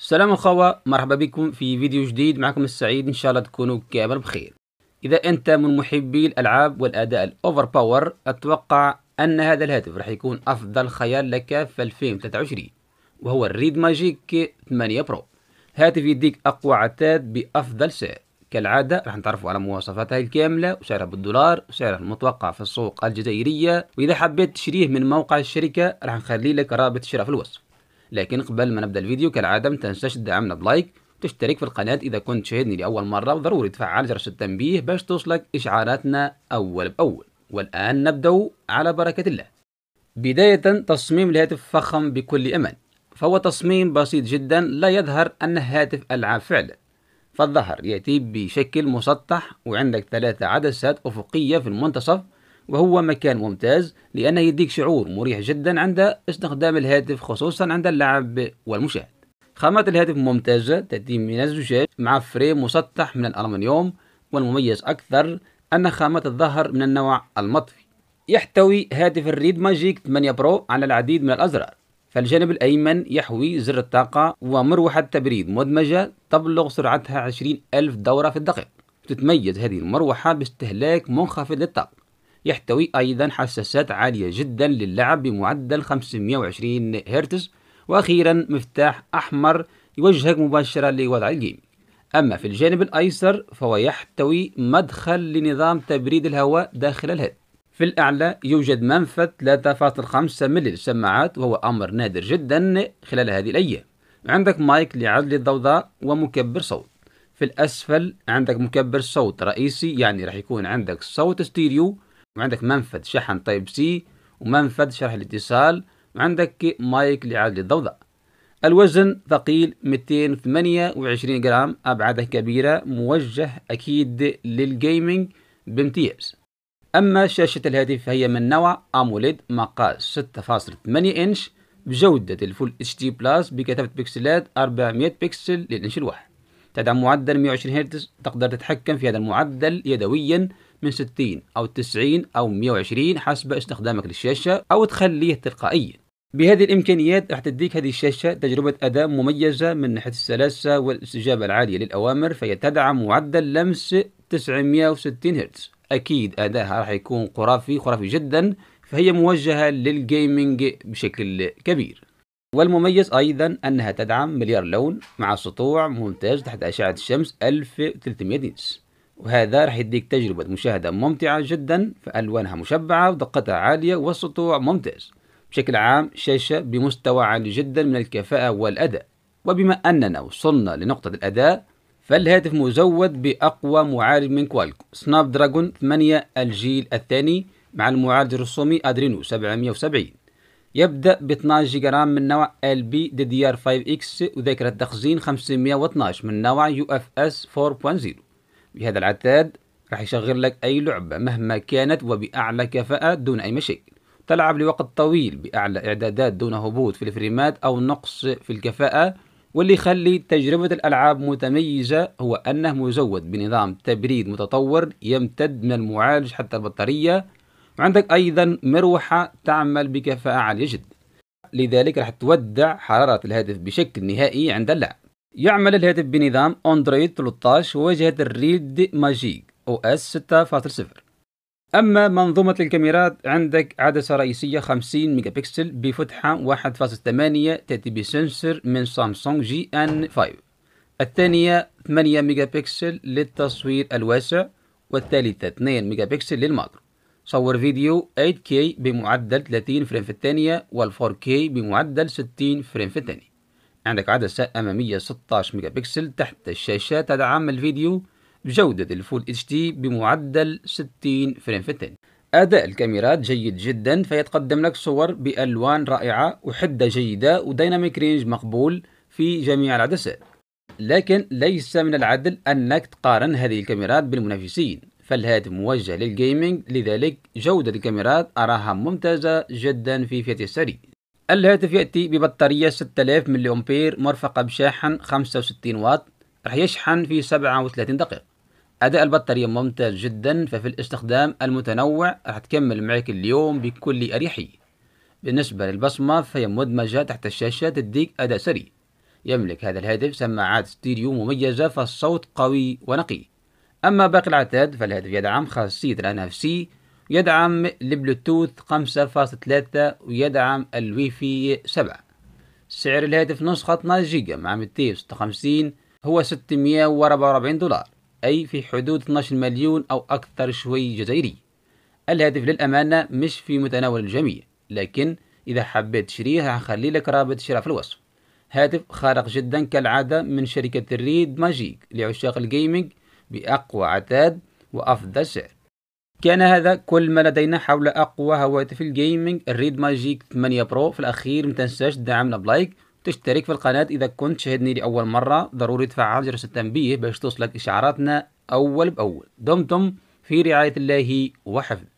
السلام اخوة مرحبا بكم في فيديو جديد معكم السعيد إن شاء الله تكونوا كامل بخير إذا أنت من محبي الألعاب والأداء الأوفر باور أتوقع أن هذا الهاتف راح يكون أفضل خيار لك في 2023 وهو الريد ماجيك 8 برو هاتف يديك أقوى عتاد بأفضل سعر كالعادة راح نتعرفوا على مواصفاتها الكاملة وسعرها بالدولار وسعرها المتوقع في السوق الجزائرية وإذا حبيت تشريه من موقع الشركة راح نخلي لك رابط الشراء في الوصف لكن قبل ما نبدأ الفيديو كالعادة ما تنساش تدعمنا بلايك وتشترك في القناة إذا كنت تشاهدني لأول مرة وضروري تفعل جرس التنبيه باش توصلك إشعاراتنا أول بأول والآن نبدأ على بركة الله بداية تصميم الهاتف فخم بكل أمان فهو تصميم بسيط جدا لا يظهر أن هاتف ألعاب فعلا فالظهر يأتي بشكل مسطح وعندك ثلاثة عدسات أفقية في المنتصف وهو مكان ممتاز لأنه يديك شعور مريح جدا عند استخدام الهاتف خصوصا عند اللعب والمشاهد خامة الهاتف ممتازة تأتي من الزجاج مع فريم مسطح من الألمنيوم والمميز أكثر أن خامة الظهر من النوع المطفي يحتوي هاتف الريد ماجيك 8 برو على العديد من الأزرار فالجانب الأيمن يحوي زر الطاقة ومروحة تبريد مدمجة تبلغ سرعتها 20 ألف دورة في الدقيقة تتميز هذه المروحة باستهلاك منخفض للطاقة يحتوي أيضا حساسات عالية جدا للعب بمعدل 520 هرتز وأخيرا مفتاح أحمر يوجهك مباشرة لوضع الجيم أما في الجانب الأيسر فهو يحتوي مدخل لنظام تبريد الهواء داخل الهيد في الأعلى يوجد منفذ 3.5 ملي للسماعات وهو أمر نادر جدا خلال هذه الأيام عندك مايك لعزل الضوضاء ومكبر صوت في الأسفل عندك مكبر صوت رئيسي يعني راح يكون عندك صوت ستيريو وعندك منفذ شحن تايب سي ومنفذ شرح الاتصال وعندك مايك لإعادة الضوضاء الوزن ثقيل 228 جرام أبعاده كبيرة موجه أكيد للجيمنج بامتياز أما شاشة الهاتف فهي من نوع أموليد مقاس 6.8 إنش بجودة الفول اتش دي بلس بكثافة بكسلات 400 بكسل للإنش الواحد تدعم معدل 120 هرتز تقدر تتحكم في هذا المعدل يدويا من 60 أو 90 أو 120 حسب استخدامك للشاشة أو تخليه تلقائيا بهذه الإمكانيات راح تديك هذه الشاشة تجربة أداء مميزة من ناحية السلاسة والاستجابة العالية للأوامر فهي تدعم معدل لمس 960 هرتز أكيد أداها راح يكون خرافي خرافي جدا فهي موجهة للجيمنج بشكل كبير والمميز أيضا أنها تدعم مليار لون مع سطوع ممتاز تحت أشعة الشمس 1300 نيتس وهذا راح يديك تجربة مشاهدة ممتعة جدا فألوانها مشبعة ودقتها عالية والسطوع ممتاز بشكل عام شاشة بمستوى عالي جدا من الكفاءة والأداء وبما أننا وصلنا لنقطة الأداء فالهاتف مزود بأقوى معالج من كوالكو سناب دراجون 8 الجيل الثاني مع المعالج الرسومي أدرينو 770 يبدأ ب 12 جيجا رام من نوع lpddr 5 وذاكرة تخزين 512 من نوع UFS 4.0 بهذا العتاد راح يشغل لك أي لعبة مهما كانت وبأعلى كفاءة دون أي مشاكل تلعب لوقت طويل بأعلى إعدادات دون هبوط في الفريمات أو نقص في الكفاءة واللي يخلي تجربة الألعاب متميزة هو أنه مزود بنظام تبريد متطور يمتد من المعالج حتى البطارية وعندك أيضا مروحة تعمل بكفاءة عالية جدا لذلك راح تودع حرارة الهاتف بشكل نهائي عند اللعب يعمل الهاتف بنظام أندرويد 13 وواجهة الريد ماجيك أو اس 6.0 أما منظومة الكاميرات عندك عدسة رئيسية 50 ميجا بكسل بفتحة 1.8 تأتي بسنسر من سامسونج جي ان 5 الثانية 8 ميجا بكسل للتصوير الواسع والثالثة 2 ميجا بكسل للماكرو صور فيديو 8K بمعدل 30 فريم في الثانية وال 4K بمعدل 60 فريم في الثانية عندك عدسة أمامية 16 ميجا بكسل تحت الشاشة تدعم الفيديو بجودة الفول اتش دي بمعدل 60 فريم في الثانية أداء الكاميرات جيد جدا فيتقدم لك صور بألوان رائعة وحدة جيدة وديناميك رينج مقبول في جميع العدسات لكن ليس من العدل أنك تقارن هذه الكاميرات بالمنافسين فالهاتف موجه للجيمنج لذلك جودة الكاميرات أراها ممتازة جدا في فئة السري الهاتف يأتي ببطارية 6000 ملي أمبير مرفقة بشاحن 65 واط راح يشحن في 37 دقيقة أداء البطارية ممتاز جدا ففي الاستخدام المتنوع راح تكمل معك اليوم بكل أريحية بالنسبة للبصمة فهي مدمجة تحت الشاشة تديك أداء سريع يملك هذا الهاتف سماعات ستيريو مميزة فالصوت قوي ونقي أما باقي العتاد فالهاتف يدعم خاصية الأنافسي يدعم البلوتوث 5.3 ويدعم الوي في 7 سعر الهاتف نسخة 12 جيجا مع وستة وخمسين هو 644 دولار أي في حدود 12 مليون أو أكثر شوي جزائري الهاتف للأمانة مش في متناول الجميع لكن إذا حبيت تشريه هخلي لك رابط شراء في الوصف هاتف خارق جدا كالعادة من شركة الريد ماجيك لعشاق الجيمنج بأقوى عتاد وأفضل سعر كان هذا كل ما لدينا حول أقوى هواتف الجيمنج الريد ماجيك 8 برو في الأخير متنساش تدعمنا بلايك وتشترك في القناة إذا كنت شاهدني لأول مرة ضروري تفعل جرس التنبيه باش توصلك إشعاراتنا أول بأول دمتم في رعاية الله وحفظه